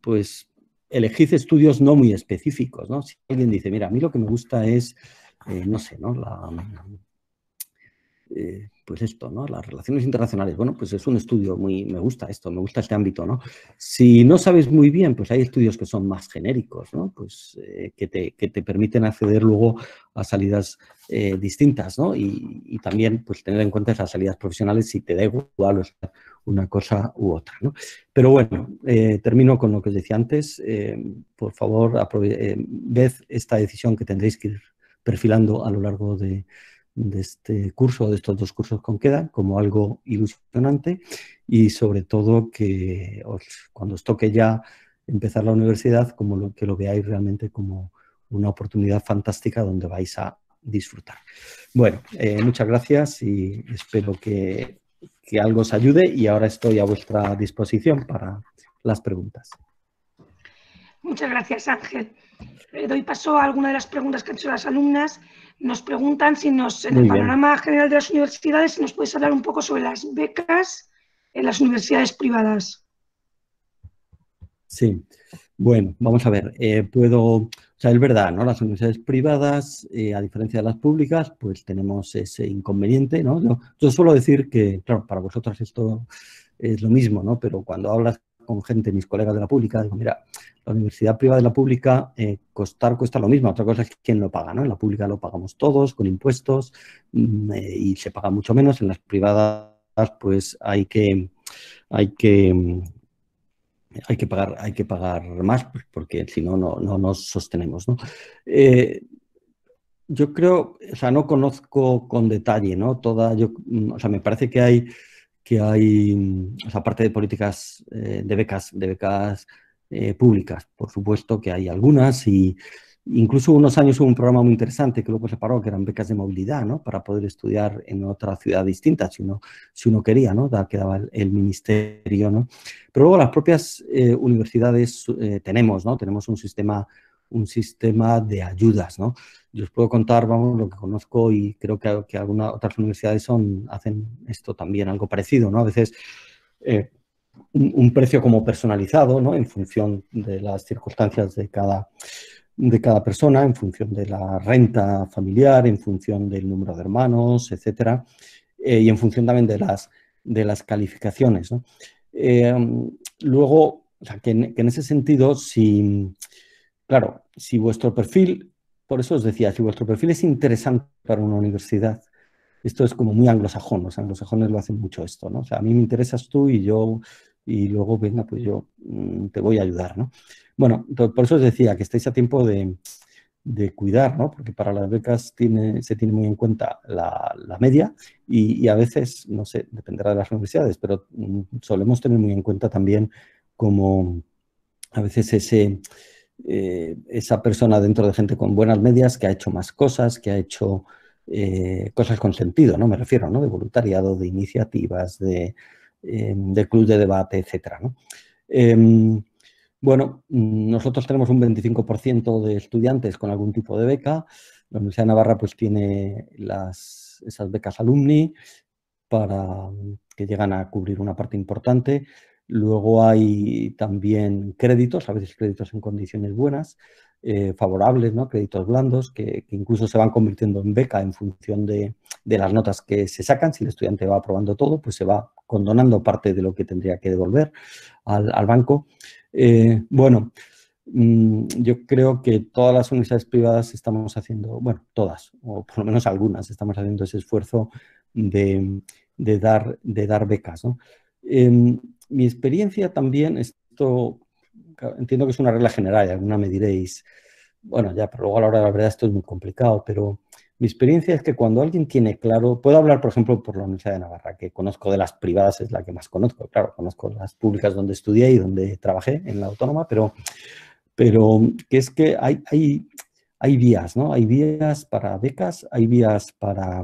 pues elegid estudios no muy específicos, ¿no? Si alguien dice, mira, a mí lo que me gusta es, eh, no sé, ¿no? La, eh, pues esto, ¿no? Las relaciones internacionales. Bueno, pues es un estudio muy, me gusta esto, me gusta este ámbito, ¿no? Si no sabes muy bien, pues hay estudios que son más genéricos, ¿no? Pues eh, que, te, permiten acceder luego a salidas eh, distintas, ¿no? Y, también, pues tener en cuenta esas salidas profesionales si te da igual una cosa u otra, ¿no? Pero bueno, termino con lo que os decía antes. por favor, ved esta decisión que tendréis que ir perfilando a lo largo de de este curso, de estos dos cursos con queda, como algo ilusionante y sobre todo que cuando os toque ya empezar la universidad, como lo, que lo veáis realmente como una oportunidad fantástica donde vais a disfrutar. Bueno, eh, muchas gracias y espero que, que algo os ayude y ahora estoy a vuestra disposición para las preguntas. Muchas gracias, Ángel. Le eh, doy paso a alguna de las preguntas que han hecho las alumnas. Nos preguntan si nos, en el panorama general de las universidades, si nos puedes hablar un poco sobre las becas en las universidades privadas. Sí, bueno, vamos a ver, eh, puedo, o sea, es verdad, ¿no? Las universidades privadas, eh, a diferencia de las públicas, pues tenemos ese inconveniente, ¿no? Yo, yo suelo decir que, claro, para vosotras esto es lo mismo, ¿no? Pero cuando hablas con gente, mis colegas de la pública, digo, mira, la universidad privada y la pública, eh, costar cuesta lo mismo. Otra cosa es quién lo paga, ¿no? En la pública lo pagamos todos con impuestos mm, eh, y se paga mucho menos. En las privadas, pues hay que, hay que hay que pagar, hay que pagar más, pues, porque si no, no, no nos sostenemos. Eh, yo creo, o sea, no conozco con detalle, ¿no? Toda, yo, mm, o sea, me parece que hay, que hay, mm, o sea, aparte de políticas de becas, de becas eh, públicas. Por supuesto que hay algunas y incluso unos años hubo un programa muy interesante que luego se paró, que eran becas de movilidad, ¿no? Para poder estudiar en otra ciudad distinta, si uno, si uno quería, ¿no? Da, que daba el, ministerio, ¿no? Pero luego las propias eh, universidades eh, tenemos, ¿no? Tenemos un sistema, un sistema de ayudas, ¿no? Yo os puedo contar, vamos, lo que conozco y creo que, que algunas otras universidades son, hacen esto también, algo parecido, ¿no? A veces un, precio como personalizado, ¿no? En función de las circunstancias de cada, de cada persona, en función de la renta familiar, en función del número de hermanos, etcétera, eh, y en función también de las, de las calificaciones. ¿no? Eh, luego, o sea, en, que, en, ese sentido, si, claro, si vuestro perfil, por eso os decía, si vuestro perfil es interesante para una universidad, esto es como muy anglosajón, los anglosajones lo hacen mucho esto, ¿no? O sea, a mí me interesas tú y yo, y luego, venga, pues yo mm, te voy a ayudar, ¿no? Bueno, por eso os decía que estáis a tiempo de, cuidar, ¿no? Porque para las becas se tiene muy en cuenta la, media y, a veces, no sé, dependerá de las universidades, pero mm, solemos tener muy en cuenta también como a veces ese... Eh, esa persona dentro de gente con buenas medias que ha hecho más cosas, que ha hecho eh, cosas con sentido, ¿no? Me refiero, ¿no? De voluntariado, de iniciativas, de, eh, club de debate, etcétera, em, bueno, nosotros tenemos un 25% de estudiantes con algún tipo de beca. La Universidad de Navarra pues tiene las, esas becas alumni para que llegan a cubrir una parte importante. Luego hay también créditos, a veces créditos en condiciones buenas, eh, favorables, ¿no? créditos blandos, que, incluso se van convirtiendo en beca en función de, las notas que se sacan. Si el estudiante va aprobando todo, pues se va condonando parte de lo que tendría que devolver al, banco. Eh, bueno, mm, yo creo que todas las universidades privadas estamos haciendo, bueno, todas, o por lo menos algunas, estamos haciendo ese esfuerzo de, dar, de dar becas. ¿no? Em, mi experiencia también, esto entiendo que es una regla general, alguna me diréis, bueno, ya, pero luego a la hora de la verdad esto es muy complicado, pero mi experiencia es que cuando alguien tiene claro, puedo hablar, por ejemplo, por la Universidad de Navarra, que conozco de las privadas, es la que más conozco, claro, conozco las públicas donde estudié y donde trabajé en la autónoma, pero, pero que es que hay, hay vías, ¿no? Hay vías para becas, hay vías para,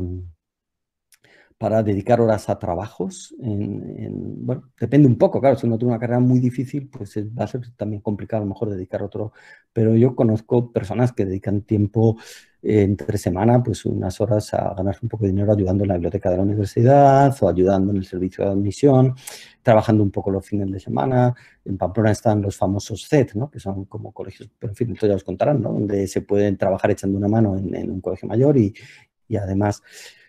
para dedicar horas a trabajos. En, bueno, depende un poco, claro, si uno tiene una carrera muy difícil, pues va a ser también complicado a lo mejor dedicar otro. Pero yo conozco personas que dedican tiempo eh, entre semana, pues unas horas a ganarse un poco de dinero ayudando en la biblioteca de la universidad o ayudando en el servicio de admisión, trabajando un poco los fines de semana. En Pamplona están los famosos CET, que son como colegios, pero en fin, esto ya os contarán, ¿no? donde se pueden trabajar echando una mano en, un colegio mayor y, y además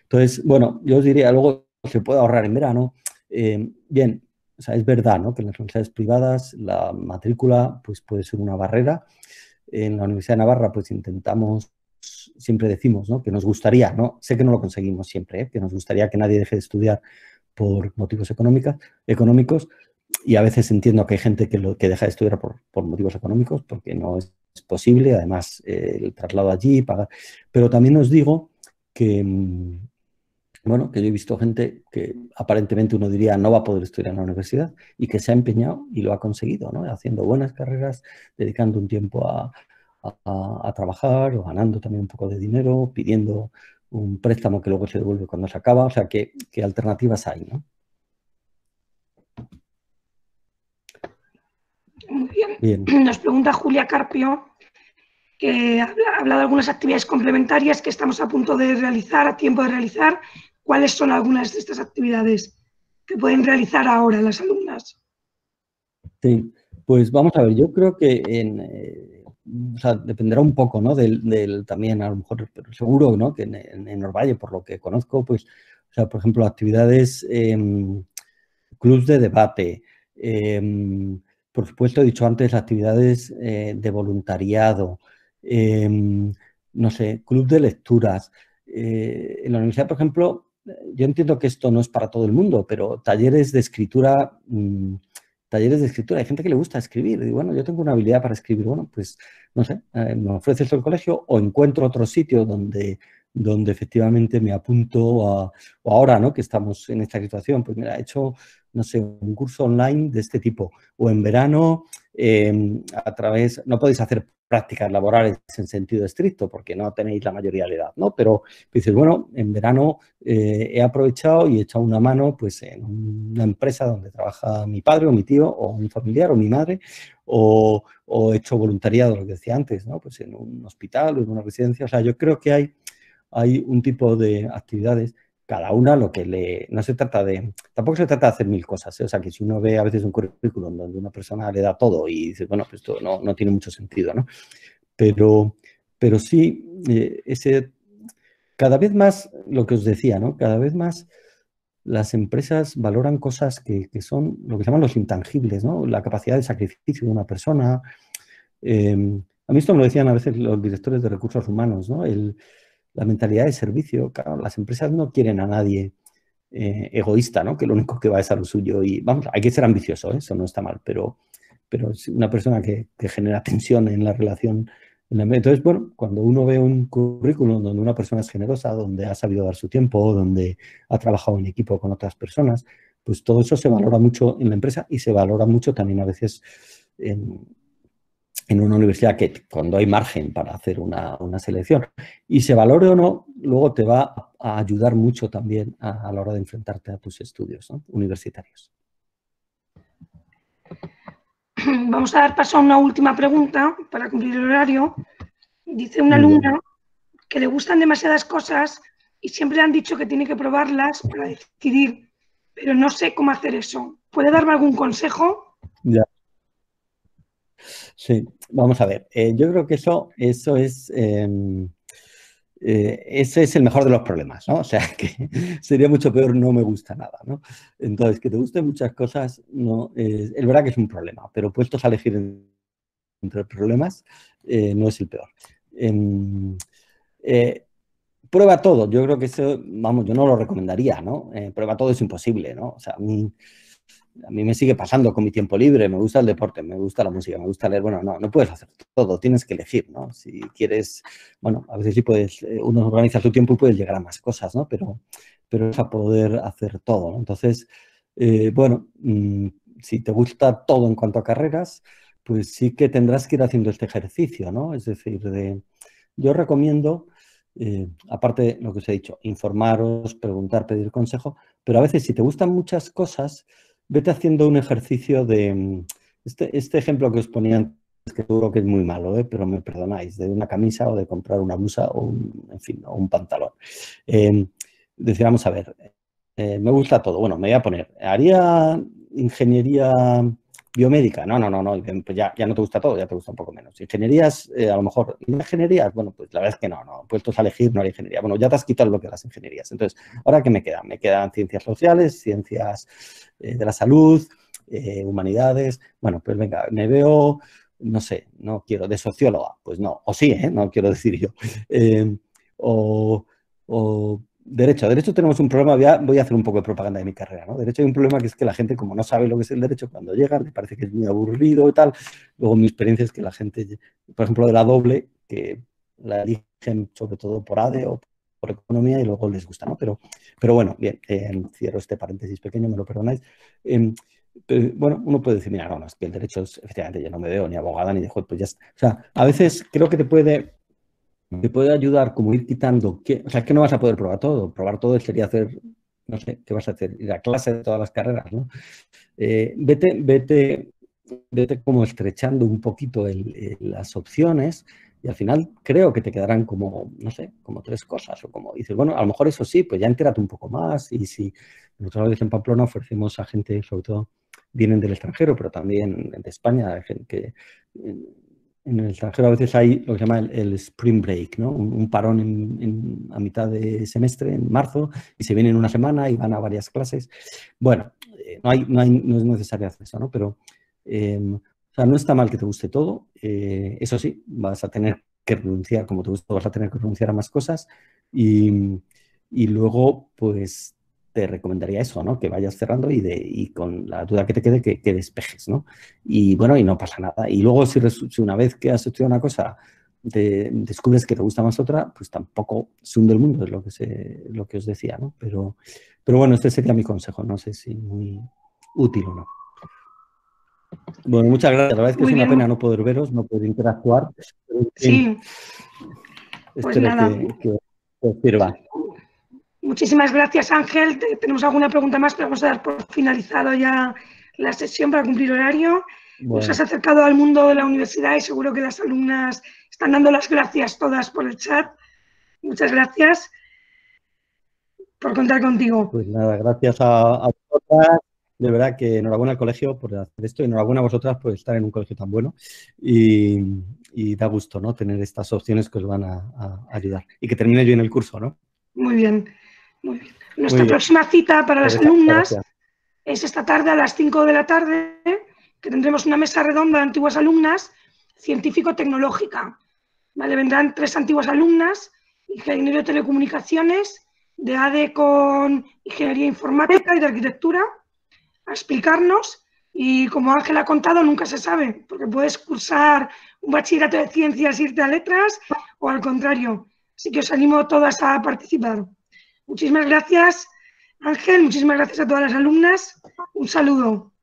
entonces, bueno, yo os diría, luego se puede ahorrar en verano. Em, bien, o sea, es verdad ¿no? que en las universidades privadas la matrícula pues, puede ser una barrera. En la Universidad de Navarra pues intentamos, siempre decimos ¿no? que nos gustaría, ¿no? sé que no lo conseguimos siempre, ¿eh? que nos gustaría que nadie deje de estudiar por motivos económicos, y a veces entiendo que hay gente que, lo, que deja de estudiar por, motivos económicos porque no es posible, además el traslado allí, pagar. Pero también os digo que, mm, bueno, que yo he visto gente que aparentemente uno diría no va a poder estudiar en la universidad y que se ha empeñado y lo ha conseguido, ¿no? Haciendo buenas carreras, dedicando un tiempo a, trabajar o ganando también un poco de dinero, pidiendo un préstamo que luego se devuelve cuando se acaba, o sea, ¿qué, alternativas hay, no? Muy bien. Nos pregunta Julia Carpio que ha hablado de algunas actividades complementarias que estamos a punto de realizar, a tiempo de realizar, cuáles son algunas de estas actividades que pueden realizar ahora las alumnas. Sí, pues vamos a ver, yo creo que en, eh, o sea, dependerá un poco, ¿no? Del, también, a lo mejor, pero seguro, ¿no? Que en, Orvalle, por lo que conozco, pues, o sea, por ejemplo, actividades, eh, em, clubs de debate, em, por supuesto, he dicho antes, actividades eh, de voluntariado, em, no sé, club de lecturas. Eh, en la universidad, por ejemplo, yo entiendo que esto no es para todo el mundo, pero talleres de escritura, mm, talleres de escritura, hay gente que le gusta escribir. Y bueno, yo tengo una habilidad para escribir, bueno, pues no sé, eh, me ofrece esto el colegio o encuentro otro sitio donde, donde efectivamente me apunto a, o ahora, ¿no? Que estamos en esta situación, pues mira, he hecho no sé, un curso online de este tipo. O en verano, em, a través, no podéis hacer prácticas laborales en sentido estricto porque no tenéis la mayoría de edad, ¿no? Pero dices, bueno, en verano eh, he aprovechado y he echado una mano pues en una empresa donde trabaja mi padre o mi tío o un familiar o mi madre o, he hecho voluntariado, lo que decía antes, ¿no? Pues en un hospital o en una residencia. O sea, yo creo que hay, hay un tipo de actividades cada una lo que le... No se trata de... Tampoco se trata de hacer mil cosas, ¿eh? o sea, que si uno ve a veces un currículum donde una persona le da todo y dice, bueno, pues esto no, tiene mucho sentido, ¿no? Pero, pero sí, eh, ese... Cada vez más, lo que os decía, ¿no? Cada vez más las empresas valoran cosas que, son lo que llaman los intangibles, ¿no? La capacidad de sacrificio de una persona. Eh, a mí esto me lo decían a veces los directores de recursos humanos, ¿no? El, la mentalidad de servicio. Claro, las empresas no quieren a nadie eh, egoísta, ¿no? Que lo único que va es a lo suyo. Y vamos, hay que ser ambicioso, ¿eh? eso no está mal, pero, pero es una persona que, genera tensión en la relación. Entonces, bueno, cuando uno ve un currículum donde una persona es generosa, donde ha sabido dar su tiempo, donde ha trabajado en equipo con otras personas, pues todo eso se valora mucho en la empresa y se valora mucho también a veces en, en una universidad que cuando hay margen para hacer una, selección y se valore o no, luego te va a ayudar mucho también a, la hora de enfrentarte a tus estudios universitarios. Vamos a dar paso a una última pregunta para cumplir el horario. Dice una alumna que le gustan demasiadas cosas y siempre han dicho que tiene que probarlas para decidir, pero no sé cómo hacer eso. ¿Puede darme algún consejo? Ya. Sí, vamos a ver. Eh, yo creo que eso, eso es. Em, eh, es el mejor de los problemas, ¿no? O sea, que sería mucho peor, no me gusta nada, ¿no? Entonces, que te gusten muchas cosas, no, eh, es verdad que es un problema, pero puestos a elegir entre problemas, no es el peor. Em, prueba todo, yo creo que eso, vamos, yo no lo recomendaría, ¿no? prueba todo es imposible, ¿no? O sea, a mí, a mí me sigue pasando con mi tiempo libre, me gusta el deporte, me gusta la música, me gusta leer, bueno, no, no puedes hacer todo, tienes que elegir, ¿no? Si quieres, bueno, a veces sí puedes, eh, uno organiza su tiempo y puedes llegar a más cosas, ¿no? Pero, pero es a poder hacer todo, Entonces, eh, bueno, mm, si te gusta todo en cuanto a carreras, pues sí que tendrás que ir haciendo este ejercicio, ¿no? Es decir, de, yo recomiendo... Eh, aparte de lo que os he dicho, informaros, preguntar, pedir consejo, pero a veces si te gustan muchas cosas, vete haciendo un ejercicio de... Mm, este, este, ejemplo que os ponía antes, que seguro que es muy malo, ¿eh? pero me perdonáis, de una camisa o de comprar una musa o un, en fin, o un pantalón. Eh, decía, vamos a ver, eh, me gusta todo. Bueno, me voy a poner, haría ingeniería Biomédica, no, no, no, no, em, pues ya, ya no te gusta todo, ya te gusta un poco menos. Ingenierías, eh, a lo mejor, ingenierías, bueno, pues la verdad es que no, no, puestos a elegir no hay ingeniería. Bueno, ya te has quitado lo que las ingenierías. Entonces, ¿ahora qué me quedan? Me quedan ciencias sociales, ciencias eh, de la salud, eh, humanidades. Bueno, pues venga, me veo, no sé, no quiero, de socióloga, pues no, o sí, no quiero decir yo. Em, o derecho. Derecho tenemos un problema, voy a, hacer un poco de propaganda de mi carrera, ¿no? Derecho hay un problema que es que la gente, como no sabe lo que es el derecho, cuando llega le parece que es muy aburrido y tal. Luego mi experiencia es que la gente, por ejemplo, de la doble, que la eligen sobre todo por ADE o por economía y luego les gusta, ¿no? Pero, pero bueno, bien, em, cierro este paréntesis pequeño, me lo perdonáis. Em, bueno, uno puede decir, mira, no, es que el derecho es, efectivamente, yo no me veo ni abogada ni de juez, pues ya O sea, a veces creo que te puede te puede ayudar como ir quitando, o sea, es que no vas a poder probar todo, probar todo sería hacer, no sé, ¿qué vas a hacer? Ir a clase de todas las carreras, ¿no? Eh, vete, vete, vete como estrechando un poquito las opciones y al final creo que te quedarán como, no sé, como tres cosas o como dices, bueno, a lo mejor eso sí, pues ya entérate un poco más y si nosotros a veces en Pamplona ofrecemos a gente, sobre todo vienen del extranjero, pero también de España, gente que eh, en el extranjero a veces hay lo que se llama el, spring break, ¿no? un, parón en, a mitad de semestre, en marzo, y se vienen una semana y van a varias clases. Bueno, eh, no, es necesario hacer eso, ¿no? pero em, no está mal que te guste todo, eh, eso sí, vas a tener que renunciar, como te gusta, vas a tener que renunciar a más cosas y, y luego pues te recomendaría eso, ¿no? Que vayas cerrando y, con la duda que te quede, que, despejes, ¿no? Y bueno, y no pasa nada. Y luego, si, una vez que has estudiado una cosa, descubres que te gusta más otra, pues tampoco se hunde el mundo, es lo que, os decía, ¿no? Pero, bueno, este sería mi consejo, no sé si muy útil o no. Bueno, muchas gracias. La verdad es que es una pena no poder veros, no poder interactuar. Sí. Pues que, os sirva. Muchísimas gracias, Ángel. Tenemos alguna pregunta más, pero vamos a dar por finalizado ya la sesión para cumplir horario. Nos has acercado al mundo de la universidad y seguro que las alumnas están dando las gracias todas por el chat. Muchas gracias por contar contigo. Pues nada, gracias a, vosotras. De verdad que enhorabuena al colegio por hacer esto y enhorabuena a vosotras por estar en un colegio tan bueno. Y, da gusto ¿no? tener estas opciones que os van a, ayudar y que termine bien el curso. ¿no? Muy bien. Muy bien. Nuestra próxima cita para las alumnas es esta tarde a las 5 de la tarde, que tendremos una mesa redonda de antiguas alumnas científico-tecnológica. ¿Vale? Vendrán tres antiguas alumnas, ingeniero de telecomunicaciones, de ADE con ingeniería informática y de arquitectura, a explicarnos. Y como Ángel ha contado, nunca se sabe, porque puedes cursar un bachillerato de ciencias, irte a letras o al contrario. Así que os animo todas a participar. Muchísimas gracias, Ángel. Muchísimas gracias a todas las alumnas. Un saludo.